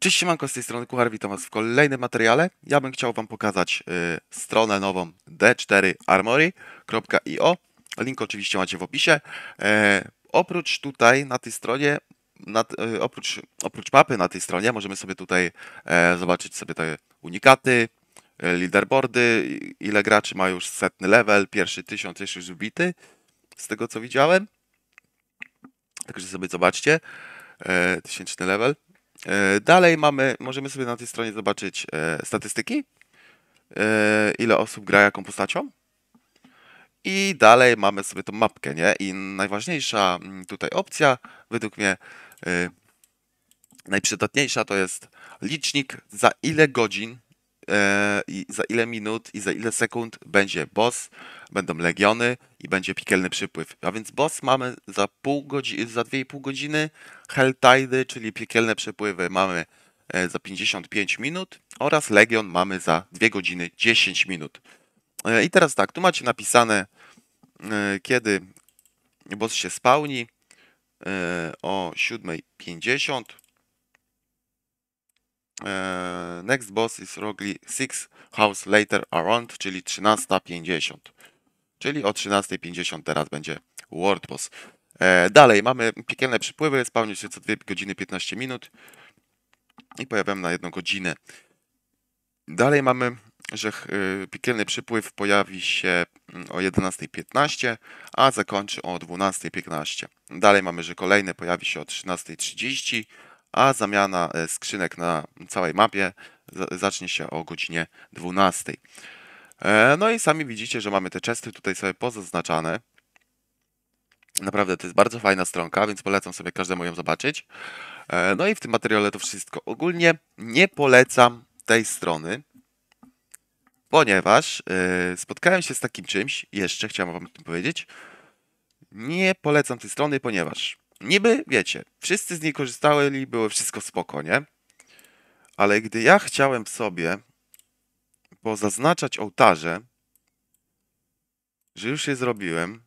Cześć siemanko, z tej strony Kuchar, witam Was w kolejnym materiale. Ja bym chciał Wam pokazać y, stronę nową d4armory.io. Link oczywiście macie w opisie. E, oprócz tutaj na tej stronie, y, oprócz, oprócz mapy na tej stronie możemy sobie tutaj e, zobaczyć sobie te unikaty, e, leaderboardy, ile graczy ma już setny level, pierwszy tysiąc jest już wbity, z tego co widziałem. Także sobie zobaczcie, e, tysięczny level. E, dalej mamy, możemy sobie na tej stronie zobaczyć e, statystyki, e, ile osób gra jaką postacią. I dalej mamy sobie tą mapkę, nie? I najważniejsza mm, tutaj opcja, według mnie najprzydatniejsza, to jest licznik za ile godzin E, i za ile minut i za ile sekund będzie boss, będą legiony i będzie piekielny przypływ. A więc boss mamy za pół godziny, za 2,5 godziny, Helltide, czyli piekielne przepływy mamy e, za 55 minut oraz legion mamy za 2 godziny 10 minut. E, I teraz tak, tu macie napisane kiedy boss się spełni o 7.50 next boss is roughly 6 hours later around, czyli 13.50. Czyli o 13.50 teraz będzie World Boss. E, dalej mamy piekielne przypływy, spełnił się co 2 godziny 15 minut i pojawiam na 1 godzinę. Dalej mamy, że e, piekielny przypływ pojawi się mm, o 11.15, a zakończy o 12.15. Dalej mamy, że kolejny pojawi się o 13.30 a zamiana e, skrzynek na całej mapie zacznie się o godzinie 12. E, no i sami widzicie, że mamy te chesty tutaj sobie pozaznaczane. Naprawdę to jest bardzo fajna stronka, więc polecam sobie każdemu ją zobaczyć. E, no i w tym materiale to wszystko. Ogólnie nie polecam tej strony, ponieważ spotkałem się z takim czymś, jeszcze chciałem wam o tym powiedzieć. Nie polecam tej strony, ponieważ niby, wiecie, wszyscy z niej korzystali, było wszystko spoko, nie? Ale gdy ja chciałem sobie pozaznaczać ołtarze, że już je zrobiłem,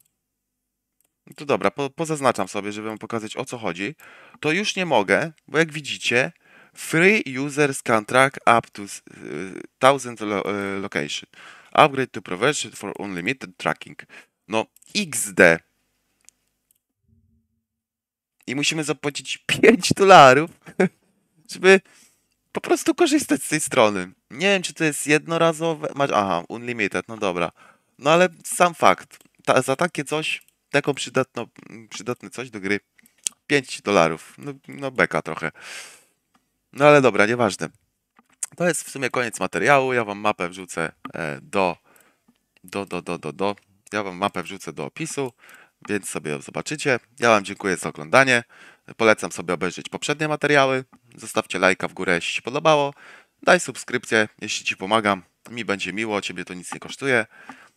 no to dobra, po, pozaznaczam sobie, żeby wam pokazać o co chodzi, to już nie mogę, bo jak widzicie, free users can track up to 1000 y, lo, y, location. Upgrade to provision for unlimited tracking. No XD i musimy zapłacić 5 dolarów, żeby po prostu korzystać z tej strony. Nie wiem, czy to jest jednorazowe. Aha, unlimited, no dobra. No ale sam fakt, ta, za takie coś, taką przydatno, przydatne coś do gry, 5 dolarów. No, no beka trochę. No ale dobra, nieważne. To jest w sumie koniec materiału. Ja wam mapę wrzucę e, do, do, do, do, do, do. Ja wam mapę wrzucę do opisu więc sobie ją zobaczycie. Ja Wam dziękuję za oglądanie. Polecam sobie obejrzeć poprzednie materiały. Zostawcie lajka w górę, jeśli się podobało. Daj subskrypcję, jeśli Ci pomagam. Mi będzie miło, Ciebie to nic nie kosztuje.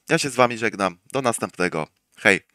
Ja się z Wami żegnam. Do następnego. Hej!